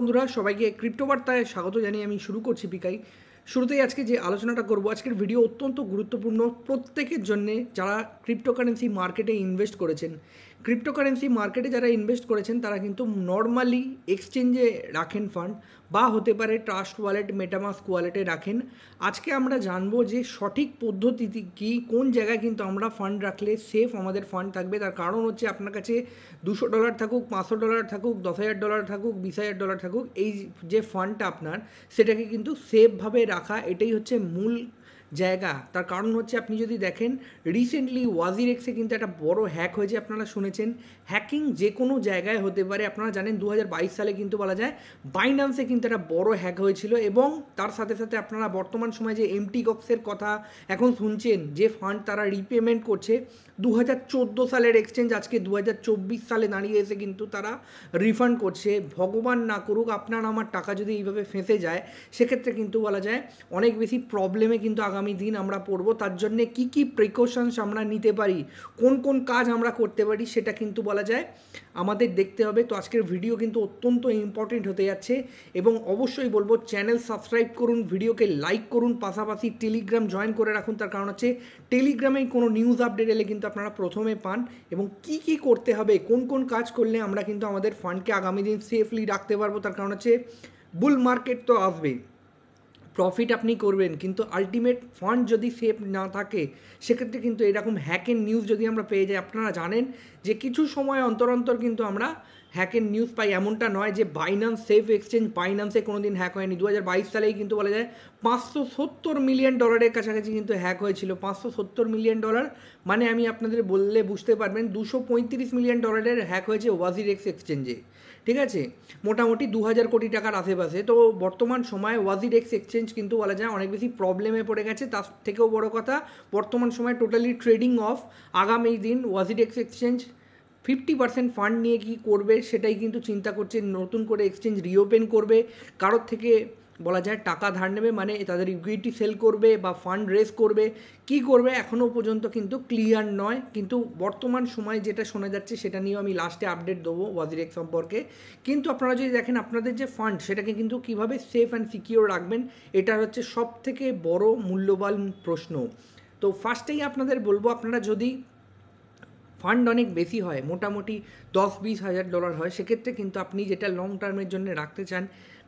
বন্ধুরা সবাইকে ক্রিপ্টোবার্তায় স্বাগত জানিয়ে আমি শুরু করছি পিকাই শুরুতেই আজকে যে আলোচনাটা করব আজকের ভিডিও অত্যন্ত গুরুত্বপূর্ণ প্রত্যেকের জন্যে যারা ক্রিপ্টোকারেন্সি মার্কেটে ইনভেস্ট করেছেন ক্রিপ্টোকারেন্সি মার্কেটে যারা ইনভেস্ট করেছেন তারা কিন্তু নর্মালি এক্সচেঞ্জে রাখেন ফান্ড বা হতে পারে ট্রাস্ট ওয়ালেট মেটামাস্ক ওয়ালেটে রাখেন আজকে আমরা জানবো যে সঠিক পদ্ধতিতে কী কোন জায়গায় কিন্তু আমরা ফান্ড রাখলে সেফ আমাদের ফান্ড থাকবে তার কারণ হচ্ছে আপনার কাছে দুশো ডলার থাকুক পাঁচশো ডলার থাকুক দশ হাজার ডলার থাকুক বিশ হাজার ডলার থাকুক এই যে ফান্ডটা আপনার সেটাকে কিন্তু সেফভাবে রাখা এটাই হচ্ছে মূল জায়গা তার কারণ হচ্ছে আপনি যদি দেখেন রিসেন্টলি ওয়াজিরেক্সে কিন্তু একটা বড় হ্যাক হয়েছে আপনারা শুনেছেন হ্যাকিং যে কোনো জায়গায় হতে পারে আপনারা জানেন দু সালে কিন্তু বলা যায় বাইনান্সে কিন্তু একটা বড় হ্যাক হয়েছিল এবং তার সাথে সাথে আপনারা বর্তমান সময়ে যে এমটি কক্সের কথা এখন শুনছেন যে ফান্ড তারা রিপেমেন্ট করছে দু সালের এক্সচেঞ্জ আজকে দু সালে দাঁড়িয়ে এসে কিন্তু তারা রিফান্ড করছে ভগবান না করুক আপনার আমার টাকা যদি এইভাবে ফেঁসে যায় সেক্ষেত্রে কিন্তু বলা যায় অনেক বেশি প্রবলেমে কিন্তু আগামী দিন আমরা পড়ব তার জন্যে কি কি প্রিকশনস আমরা নিতে পারি কোন কোন কাজ আমরা করতে পারি সেটা কিন্তু বলা যায় আমাদের দেখতে হবে তো আজকের ভিডিও কিন্তু অত্যন্ত ইম্পর্টেন্ট হতে যাচ্ছে এবং অবশ্যই বলবো চ্যানেল সাবস্ক্রাইব করুন ভিডিওকে লাইক করুন পাশাপাশি টেলিগ্রাম জয়েন করে রাখুন তার কারণ হচ্ছে টেলিগ্রামেই কোনো নিউজ আপডেট এলে কিন্তু আপনারা প্রথমে পান এবং কি কি করতে হবে কোন কোন কাজ করলে আমরা কিন্তু আমাদের ফান্ডকে আগামী দিন সেফলি রাখতে পারবো তার কারণ হচ্ছে বুল মার্কেট তো আসবেই প্রফিট আপনি করবেন কিন্তু আলটিমেট ফান্ড যদি সেফ না থাকে সেক্ষেত্রে কিন্তু এরকম হ্যাকের নিউজ যদি আমরা পেয়ে যাই আপনারা জানেন যে কিছু সময় অন্তর অন্তর কিন্তু আমরা হ্যাকের নিউজ পাই এমনটা নয় যে বাইনান্স সেফ এক্সচেঞ্জ বাইনান্সে কোনো দিন হ্যাক হয়নি দু সালেই কিন্তু বলা যায় পাঁচশো সত্তর মিলিয়ন ডলারের কাছাকাছি কিন্তু হ্যাক হয়েছিল পাঁচশো সত্তর মিলিয়ন ডলার মানে আমি আপনাদের বললে বুঝতে পারবেন দুশো পঁয়ত্রিশ মিলিয়ন ডলারের হ্যাক হয়েছে এক্স এক্সচেঞ্জে ঠিক আছে মোটামুটি দু হাজার কোটি টাকার আশেপাশে তো বর্তমান সময়ে এক্স এক্সচেঞ্জ কিন্তু বলা যায় অনেক বেশি প্রবলেমে পড়ে গেছে তার থেকেও বড় কথা বর্তমান সময়ে টোটালি ট্রেডিং অফ আগামী দিন X exchange fifty percent fund নিয়ে কি করবে সেটাই কিন্তু চিন্তা করছে নতুন করে এক্সচেঞ্জ রিওপেন করবে কারোর থেকে বলা যায় টাকা ধার নেবে মানে তাদের ইকুইটি সেল করবে বা ফান্ড রেস করবে কি করবে এখনও পর্যন্ত কিন্তু ক্লিয়ার নয় কিন্তু বর্তমান সময় যেটা শোনা যাচ্ছে সেটা নিয়েও আমি লাস্টে আপডেট দেবো ওয়াজিরেক সম্পর্কে কিন্তু আপনারা যদি দেখেন আপনাদের যে ফান্ড সেটাকে কিন্তু কিভাবে সেফ অ্যান্ড সিকিওর রাখবেন এটা হচ্ছে সব থেকে বড় মূল্যবান প্রশ্ন তো ফার্স্টেই আপনাদের বলবো আপনারা যদি ফান্ড অনেক বেশি হয় মোটামুটি দশ বিশ হাজার ডলার হয় সেক্ষেত্রে কিন্তু আপনি যেটা লং টার্মের জন্য রাখতে চান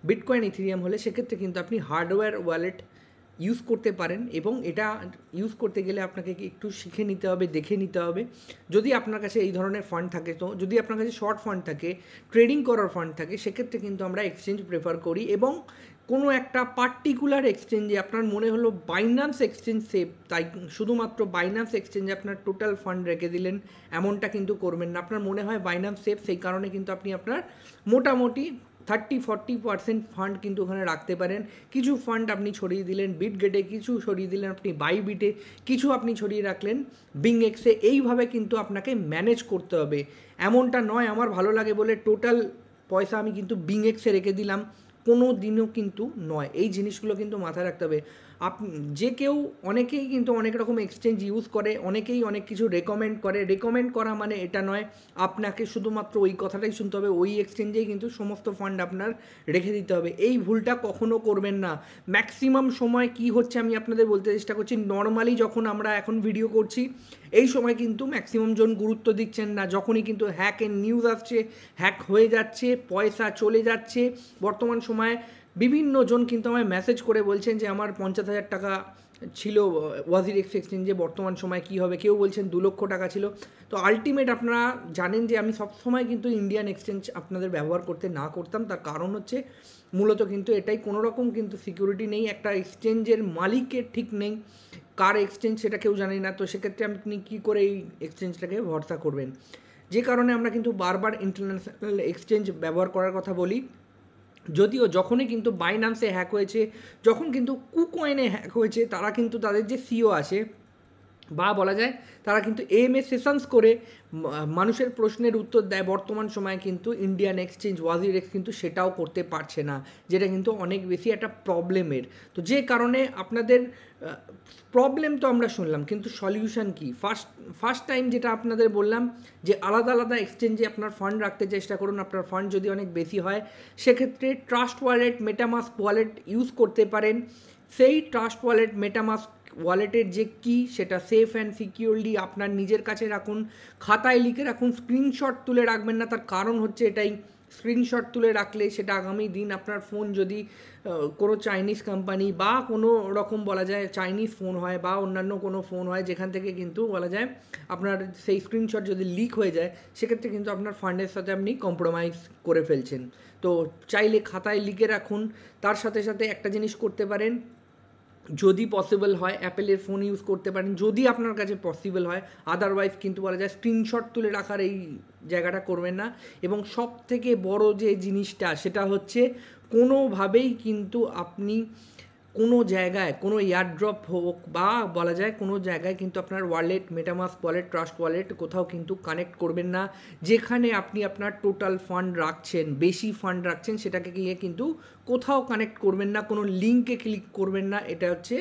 বিটকয়েন ইথিরিয়াম হলে সেক্ষেত্রে কিন্তু আপনি হার্ডওয়্যার ওয়ালেট ইউজ করতে পারেন এবং এটা ইউজ করতে গেলে আপনাকে একটু শিখে নিতে হবে দেখে নিতে হবে যদি আপনার কাছে এই ধরনের ফান্ড থাকে তো যদি আপনার কাছে শর্ট ফান্ড থাকে ট্রেডিং করার ফান্ড থাকে সেক্ষেত্রে কিন্তু আমরা এক্সচেঞ্জ প্রেফার করি এবং কোনো একটা পার্টিকুলার এক্সচেঞ্জে আপনার মনে হলো বাইনান্স এক্সচেঞ্জ সেফ তাই শুধুমাত্র বাইনান্স এক্সচেঞ্জে আপনার টোটাল ফান্ড রেখে দিলেন এমনটা কিন্তু করবেন না আপনার মনে হয় বাইনান্স সেফ সেই কারণে কিন্তু আপনি আপনার মোটামুটি থার্টি ফর্টি পার্সেন্ট ফান্ড কিন্তু ওখানে রাখতে পারেন কিছু ফান্ড আপনি ছড়িয়ে দিলেন বিট গেটে কিছু ছড়িয়ে দিলেন আপনি বাই বিটে কিছু আপনি ছড়িয়ে রাখলেন বিং এক্সে এইভাবে কিন্তু আপনাকে ম্যানেজ করতে হবে এমনটা নয় আমার ভালো লাগে বলে টোটাল পয়সা আমি কিন্তু বিং এক্সে রেখে দিলাম কোনো দিনও কিন্তু নয় এই জিনিসগুলো কিন্তু মাথায় রাখতে হবে আপ যে কেউ অনেকেই কিন্তু অনেক রকম এক্সচেঞ্জ ইউজ করে অনেকেই অনেক কিছু রেকমেন্ড করে রেকমেন্ড করা মানে এটা নয় আপনাকে শুধুমাত্র ওই কথাটাই শুনতে হবে ওই এক্সচেঞ্জেই কিন্তু সমস্ত ফান্ড আপনার রেখে দিতে হবে এই ভুলটা কখনও করবেন না ম্যাক্সিমাম সময় কি হচ্ছে আমি আপনাদের বলতে চেষ্টা করছি নর্মালি যখন আমরা এখন ভিডিও করছি এই সময় কিন্তু ম্যাক্সিমাম জন গুরুত্ব দিচ্ছেন না যখনই কিন্তু হ্যাক হ্যাকের নিউজ আসছে হ্যাক হয়ে যাচ্ছে পয়সা চলে যাচ্ছে বর্তমান সময়ে বিভিন্ন জন কিন্তু আমায় মেসেজ করে বলছেন যে আমার পঞ্চাশ হাজার টাকা ছিল ওয়াজির এক্সচেঞ্জে বর্তমান সময় কি হবে কেউ বলছেন দু লক্ষ টাকা ছিল তো আলটিমেট আপনারা জানেন যে আমি সবসময় কিন্তু ইন্ডিয়ান এক্সচেঞ্জ আপনাদের ব্যবহার করতে না করতাম তার কারণ হচ্ছে মূলত কিন্তু এটাই কোনো রকম কিন্তু সিকিউরিটি নেই একটা এক্সচেঞ্জের মালিকের ঠিক নেই কার এক্সচেঞ্জ সেটা কেউ জানে না তো সেক্ষেত্রে আপনি কী করে এই এক্সচেঞ্জটাকে ভরসা করবেন যে কারণে আমরা কিন্তু বারবার ইন্টারন্যাশনাল এক্সচেঞ্জ ব্যবহার করার কথা বলি যদিও যখনই কিন্তু বাইনান্সে হ্যাক হয়েছে যখন কিন্তু কুকয়েনে হ্যাক হয়েছে তারা কিন্তু তাদের যে সিও e আছে বা বলা যায় তারা কিন্তু এম এস সেশনস করে মানুষের প্রশ্নের উত্তর দেয় বর্তমান সময়ে কিন্তু ইন্ডিয়ান এক্সচেঞ্জ ওয়াজির এক্স কিন্তু সেটাও করতে পারছে না যেটা কিন্তু অনেক বেশি একটা প্রবলেমের তো যে কারণে আপনাদের প্রবলেম তো আমরা শুনলাম কিন্তু সলিউশন কি ফার্স্ট ফার্স্ট টাইম যেটা আপনাদের বললাম যে আলাদা আলাদা এক্সচেঞ্জে আপনার ফান্ড রাখতে চেষ্টা করুন আপনার ফান্ড যদি অনেক বেশি হয় সেক্ষেত্রে trust wallet MetaMask wallet use করতে পারেন সেই ট্রাস্ট ওয়ালেট মেটামাস্ক ওয়ালেটের যে কি সেটা সেফ অ্যান্ড সিকিউরলি আপনার নিজের কাছে রাখুন খাতায় লিখে রাখুন স্ক্রিনশট তুলে রাখবেন না তার কারণ হচ্ছে এটাই স্ক্রিনশট তুলে রাখলে সেটা আগামী দিন আপনার ফোন যদি কোনো চাইনিজ কোম্পানি বা কোনো রকম বলা যায় চাইনিজ ফোন হয় বা অন্যান্য কোনো ফোন হয় যেখান থেকে কিন্তু বলা যায় আপনার সেই স্ক্রিনশট যদি লিক হয়ে যায় সেক্ষেত্রে কিন্তু আপনার ফান্ডের সাথে আপনি কম্প্রোমাইজ করে ফেলছেন তো চাইলে খাতায় লিখে রাখুন তার সাথে সাথে একটা জিনিস করতে পারেন যদি পসিবল হয় অ্যাপেলের ফোন ইউজ করতে পারেন যদি আপনার কাছে পসিবল হয় আদারওয়াইজ কিন্তু বলা যায় স্ক্রিনশট তুলে রাখার এই জায়গাটা করবেন না এবং সব থেকে বড় যে জিনিসটা সেটা হচ্ছে কোনোভাবেই কিন্তু আপনি কোনো জায়গায় কোনো ড্রপ হোক বা বলা যায় কোনো জায়গায় কিন্তু আপনার wallet MetaMask wallet trust wallet কোথাও কিন্তু কানেক্ট করবেন না যেখানে আপনি আপনার টোটাল ফান্ড রাখছেন বেশি ফান্ড রাখছেন সেটাকে গিয়ে কিন্তু কোথাও কানেক্ট করবেন না কোনো লিঙ্কে ক্লিক করবেন না এটা হচ্ছে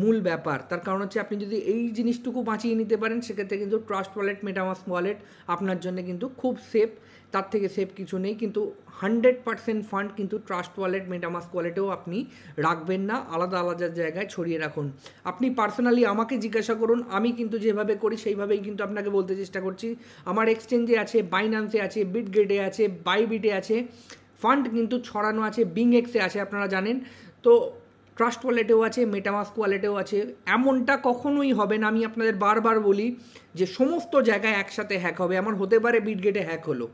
মূল ব্যাপার তার কারণ হচ্ছে আপনি যদি এই জিনিসটুকু বাঁচিয়ে নিতে পারেন সেক্ষেত্রে কিন্তু ট্রাস্ট ওয়ালেট মেটামাস ওয়ালেট আপনার জন্য কিন্তু খুব সেফ তার থেকে সেফ কিছু নেই কিন্তু হান্ড্রেড পার্সেন্ট ফান্ড কিন্তু ট্রাস্ট ওয়ালেট মেটামাস ওয়ালেটেও আপনি রাখবেন না আলাদা আলাদা জায়গায় ছড়িয়ে রাখুন আপনি পার্সোনালি আমাকে জিজ্ঞাসা করুন আমি কিন্তু যেভাবে করি সেইভাবেই কিন্তু আপনাকে বলতে চেষ্টা করছি আমার এক্সচেঞ্জে আছে বাইনান্সে আছে বিটগেটে আছে বাইবিটে আছে ফান্ড কিন্তু ছড়ানো আছে বিং এক্সে আছে আপনারা জানেন তো ট্রাস্ট ওয়ালেটেও আছে মেটামাস্ক ওয়ালেটেও আছে এমনটা কখনোই হবে না আমি আপনাদের বারবার বলি যে সমস্ত জায়গায় একসাথে হ্যাক হবে আমার হতে পারে বিটগেটে হ্যাক হলো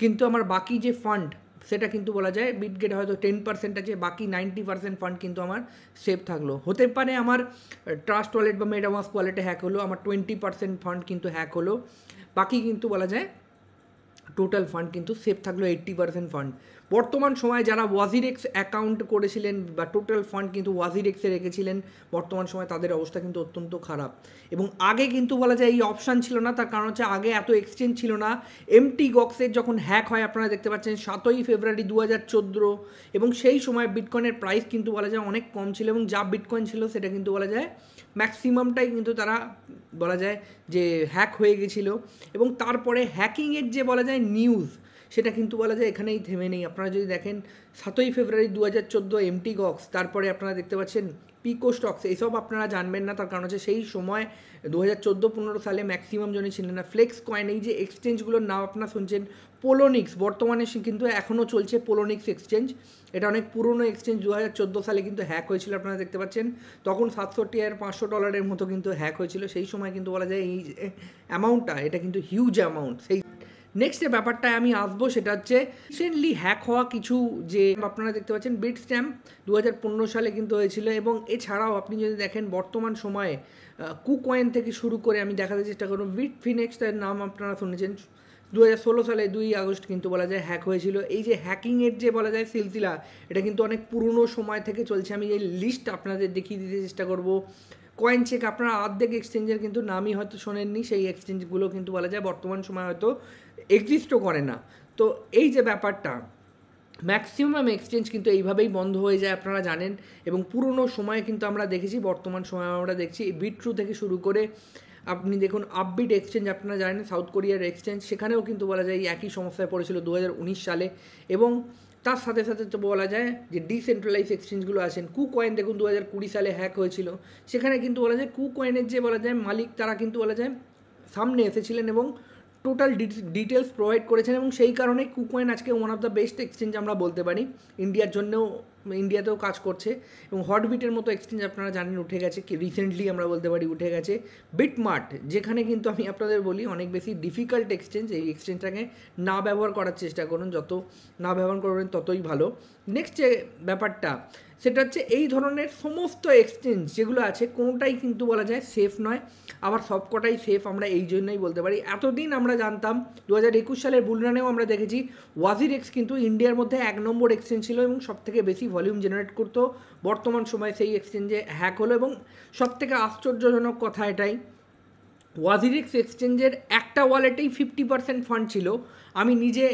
কিন্তু আমার বাকি যে ফান্ড সেটা কিন্তু বলা যায় বিটগেট হয়তো টেন পার্সেন্ট আছে বাকি নাইনটি পার্সেন্ট ফান্ড কিন্তু আমার সেভ থাকলো হতে পারে আমার ট্রাস্ট ওয়ালেট বা মেডামাস ওয়ালেটে হ্যাক হলো আমার টোয়েন্টি পার্সেন্ট ফান্ড কিন্তু হ্যাক হলো বাকি কিন্তু বলা যায় টোটাল ফান্ড কিন্তু সেভ থাকলো এইট্টি পার্সেন্ট ফান্ড বর্তমান সময়ে যারা ওয়াজিরেক্স অ্যাকাউন্ট করেছিলেন বা টোটাল ফান্ড কিন্তু ওয়াজিরেক্সে রেখেছিলেন বর্তমান সময়ে তাদের অবস্থা কিন্তু অত্যন্ত খারাপ এবং আগে কিন্তু বলা যায় এই অপশান ছিল না তার কারণ হচ্ছে আগে এত এক্সচেঞ্জ ছিল না এমটি গক্সের যখন হ্যাক হয় আপনারা দেখতে পাচ্ছেন সাতই ফেব্রুয়ারি দু হাজার চোদ্দো এবং সেই সময় বিটকয়েনের প্রাইস কিন্তু বলা যায় অনেক কম ছিল এবং যা বিটকয়েন ছিল সেটা কিন্তু বলা যায় ম্যাক্সিমামটাই কিন্তু তারা বলা যায় যে হ্যাক হয়ে গেছিলো এবং তারপরে হ্যাকিংয়ের যে বলা যায় যায় নিউজ সেটা কিন্তু বলা যায় এখানেই থেমে নেই আপনারা যদি দেখেন সাতই ফেব্রুয়ারি দু হাজার চোদ্দো এমটি গক্স তারপরে আপনারা দেখতে পাচ্ছেন পিকো স্টকস এইসব আপনারা জানবেন না তার কারণ হচ্ছে সেই সময় দু হাজার চোদ্দো পনেরো সালে ম্যাক্সিমাম জনই ছিলেন না ফ্লেক্স কয়েন এই যে এক্সচেঞ্জগুলোর নাম আপনারা শুনছেন পোলোনিক্স বর্তমানে সে কিন্তু এখনও চলছে পোলোনিক্স এক্সচেঞ্জ এটা অনেক পুরনো এক্সচেঞ্জ দু হাজার চোদ্দো সালে কিন্তু হ্যাক হয়েছিল আপনারা দেখতে পাচ্ছেন তখন সাতষট্টি হাজার পাঁচশো ডলারের মতো কিন্তু হ্যাক হয়েছিল সেই সময় কিন্তু বলা যায় এই অ্যামাউন্টটা এটা কিন্তু হিউজ অ্যামাউন্ট সেই নেক্সট যে ব্যাপারটায় আমি আসবো সেটা হচ্ছে রিসেন্টলি হ্যাক হওয়া কিছু যে আপনারা দেখতে পাচ্ছেন বিট স্ট্যাম্প দু সালে কিন্তু হয়েছিল এবং এছাড়াও আপনি যদি দেখেন বর্তমান সময়ে কুকয়েন থেকে শুরু করে আমি দেখাতে চেষ্টা করব বিট ফিনেক্স তার নাম আপনারা শুনেছেন দু সালে দুই আগস্ট কিন্তু বলা যায় হ্যাক হয়েছিল এই যে হ্যাকিংয়ের যে বলা যায় সিলসিলা এটা কিন্তু অনেক পুরনো সময় থেকে চলছে আমি এই লিস্ট আপনাদের দেখিয়ে দিতে চেষ্টা করব কয়েন চেক আপনারা আর্ধেক এক্সচেঞ্জের কিন্তু নামই হয়তো শোনেননি সেই এক্সচেঞ্জগুলো কিন্তু বলা যায় বর্তমান সময় হয়তো এক্সিস্টও করে না তো এই যে ব্যাপারটা ম্যাক্সিমাম এক্সচেঞ্জ কিন্তু এইভাবেই বন্ধ হয়ে যায় আপনারা জানেন এবং পুরনো সময়ে কিন্তু আমরা দেখেছি বর্তমান সময়ে আমরা দেখছি বিট্রু থেকে শুরু করে আপনি দেখুন আপবিট এক্সচেঞ্জ আপনারা জানেন সাউথ কোরিয়ার এক্সচেঞ্জ সেখানেও কিন্তু বলা যায় একই সমস্যায় পড়েছিল দু সালে এবং তার সাথে সাথে তো বলা যায় যে ডিসেন্ট্রালাইজ এক্সচেঞ্জগুলো আছেন কু কয়েন দেখুন দু হাজার কুড়ি সালে হ্যাক হয়েছিল সেখানে কিন্তু বলা যায় কু কয়েনের যে বলা যায় মালিক তারা কিন্তু বলা যায় সামনে এসেছিলেন এবং টোটাল ডিটেলস প্রোভাইড করেছেন এবং সেই কারণে কুকয়েন আজকে one of the best exchange আমরা বলতে পারি ইন্ডিয়ার জন্যও ইন্ডিয়াতেও কাজ করছে এবং হটবিটের মতো এক্সচেঞ্জ আপনারা জানেন উঠে গেছে কি রিসেন্টলি আমরা বলতে পারি উঠে গেছে বিটমার্ট যেখানে কিন্তু আমি আপনাদের বলি অনেক বেশি ডিফিকাল্ট এক্সচেঞ্জ এই এক্সচেঞ্জটাকে না ব্যবহার করার চেষ্টা করুন যত না ব্যবহার করবেন ততই ভালো নেক্সট যে ব্যাপারটা সেটা হচ্ছে এই ধরনের সমস্ত এক্সচেঞ্জ যেগুলো আছে কোনোটাই কিন্তু বলা যায় সেফ নয় আবার সবকটাই সেফ আমরা এই জন্যই বলতে পারি এতদিন আমরা জানতাম দু হাজার একুশ সালের বুলরানেও আমরা দেখেছি ওয়াজির এক্স কিন্তু ইন্ডিয়ার মধ্যে এক নম্বর এক্সচেঞ্জ ছিল এবং সবথেকে বেশি ভলিউম জেনারেট করতো বর্তমান সময়ে সেই এক্সচেঞ্জে হ্যাক হলো এবং সবথেকে আশ্চর্যজনক কথা এটাই ওয়াজিরিক্স এক্সচেঞ্জের একটা ওয়ালেটেই ফিফটি পার্সেন্ট ফান্ড ছিল আমি নিজে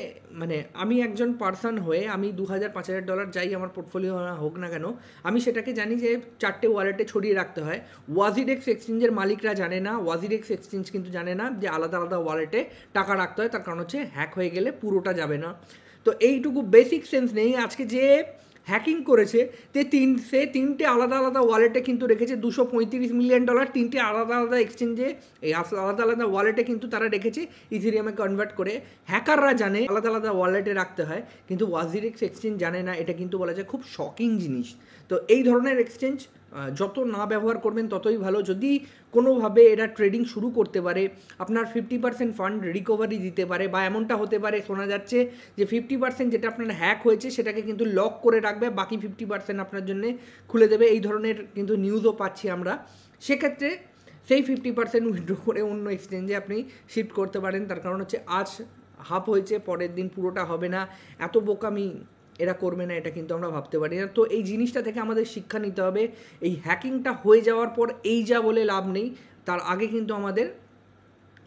মানে আমি একজন পার্সন হয়ে আমি দু হাজার পাঁচ হাজার ডলার যাই আমার পোর্টফোলিও হোক না কেন আমি সেটাকে জানি যে চারটে ওয়ালেটে ছড়িয়ে রাখতে হয় ওয়াজিরেক্স এক্সচেঞ্জের মালিকরা জানে না ওয়াজিরেক্স এক্সচেঞ্জ কিন্তু জানে না যে আলাদা আলাদা ওয়ালেটে টাকা রাখতে হয় তার কারণ হচ্ছে হ্যাক হয়ে গেলে পুরোটা যাবে না তো এইটুকু বেসিক সেন্স নেই আজকে যে হ্যাকিং করেছে তে তিন সে তিনটে আলাদা আলাদা ওয়ালেটে কিন্তু রেখেছে দুশো পঁয়ত্রিশ মিলিয়ন ডলার তিনটে আলাদা আলাদা এক্সচেঞ্জে এই আলাদা আলাদা ওয়ালেটে কিন্তু তারা রেখেছে ইথেরিয়ামে কনভার্ট করে হ্যাকাররা জানে আলাদা আলাদা ওয়ালেটে রাখতে হয় কিন্তু ওয়াজিরেক্স এক্সচেঞ্জ জানে না এটা কিন্তু বলা যায় খুব শকিং জিনিস তো এই ধরনের এক্সচেঞ্জ যত না ব্যবহার করবেন ততই ভালো যদি কোনোভাবে এরা ট্রেডিং শুরু করতে পারে আপনার ফিফটি পার্সেন্ট ফান্ড রিকভারি দিতে পারে বা এমনটা হতে পারে শোনা যাচ্ছে যে ফিফটি পার্সেন্ট যেটা আপনার হ্যাক হয়েছে সেটাকে কিন্তু লক করে রাখবে বাকি ফিফটি পার্সেন্ট আপনার জন্য খুলে দেবে এই ধরনের কিন্তু নিউজও পাচ্ছি আমরা সেক্ষেত্রে সেই ফিফটি পার্সেন্ট উইথড্র করে অন্য এক্সচেঞ্জে আপনি শিফট করতে পারেন তার কারণ হচ্ছে আজ হাফ হয়েছে পরের দিন পুরোটা হবে না এত বোকামি এরা করবে না এটা কিন্তু আমরা ভাবতে পারি না তো এই জিনিসটা থেকে আমাদের শিক্ষা নিতে হবে এই হ্যাকিংটা হয়ে যাওয়ার পর এই যা বলে লাভ নেই তার আগে কিন্তু আমাদের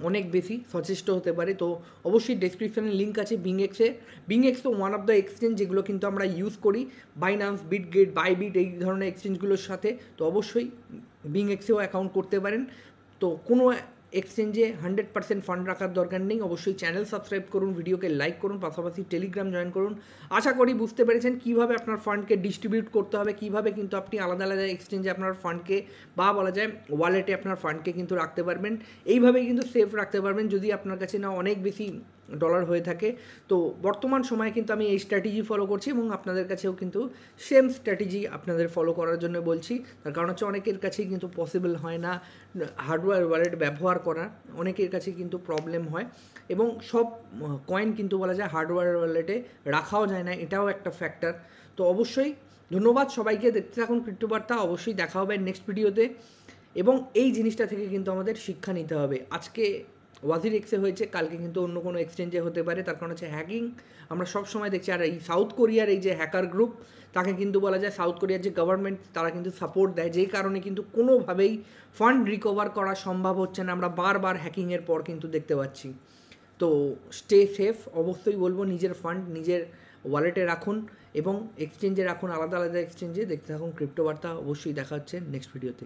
অনেক বেশি সচেষ্ট হতে পারে তো অবশ্যই ডেসক্রিপশানে লিঙ্ক আছে বিং এক্সে বিং এক্স তো ওয়ান অফ দ্য এক্সচেঞ্জ যেগুলো কিন্তু আমরা ইউজ করি বাইনান্স বিটগেট বাইবিট এই ধরনের এক্সচেঞ্জগুলোর সাথে তো অবশ্যই বিং এক্সেও অ্যাকাউন্ট করতে পারেন তো কোনো এক্সচেঞ্জে হান্ড্রেড পার্সেন্ট ফান্ড রাখার দরকার নেই অবশ্যই চ্যানেল সাবস্ক্রাইব করুন ভিডিওকে লাইক করুন পাশাপাশি টেলিগ্রাম জয়েন করুন আশা করি বুঝতে পেরেছেন কীভাবে আপনার ফান্ডকে ডিস্ট্রিবিউট করতে হবে কীভাবে কিন্তু আপনি আলাদা আলাদা এক্সচেঞ্জে আপনার ফান্ডকে বা বলা যায় ওয়ালেটে আপনার ফান্ডকে কিন্তু রাখতে পারবেন এইভাবেই কিন্তু সেফ রাখতে পারবেন যদি আপনার কাছে না অনেক বেশি ডলার হয়ে থাকে তো বর্তমান সময়ে কিন্তু আমি এই স্ট্র্যাটেজি ফলো করছি এবং আপনাদের কাছেও কিন্তু সেম স্ট্র্যাটেজি আপনাদের ফলো করার জন্য বলছি তার কারণ হচ্ছে অনেকের কাছেই কিন্তু পসিবল হয় না হার্ডওয়্যার ওয়ালেট ব্যবহার করা অনেকের কাছে কিন্তু প্রবলেম হয় এবং সব কয়েন কিন্তু বলা যায় হার্ডওয়্যার ওয়ালেটে রাখাও যায় না এটাও একটা ফ্যাক্টর তো অবশ্যই ধন্যবাদ সবাইকে দেখতে থাকুন ক্রিপ্টোবার্তা অবশ্যই দেখা হবে নেক্সট ভিডিওতে এবং এই জিনিসটা থেকে কিন্তু আমাদের শিক্ষা নিতে হবে আজকে ওয়াজির এক্সে হয়েছে কালকে কিন্তু অন্য কোনো এক্সচেঞ্জে হতে পারে তার কারণ হচ্ছে হ্যাকিং আমরা সব সময় দেখছি আর এই সাউথ কোরিয়ার এই যে হ্যাকার গ্রুপ তাকে কিন্তু বলা যায় সাউথ কোরিয়ার যে গভর্নমেন্ট তারা কিন্তু সাপোর্ট দেয় যেই কারণে কিন্তু কোনোভাবেই ফান্ড রিকভার করা সম্ভব হচ্ছে না আমরা বারবার হ্যাকিংয়ের পর কিন্তু দেখতে পাচ্ছি তো স্টে সেফ অবশ্যই বলবো নিজের ফান্ড নিজের ওয়ালেটে রাখুন এবং এক্সচেঞ্জে রাখুন আলাদা আলাদা এক্সচেঞ্জে দেখতে থাকুন ক্রিপ্টো বার্তা অবশ্যই দেখা হচ্ছে নেক্সট ভিডিওতে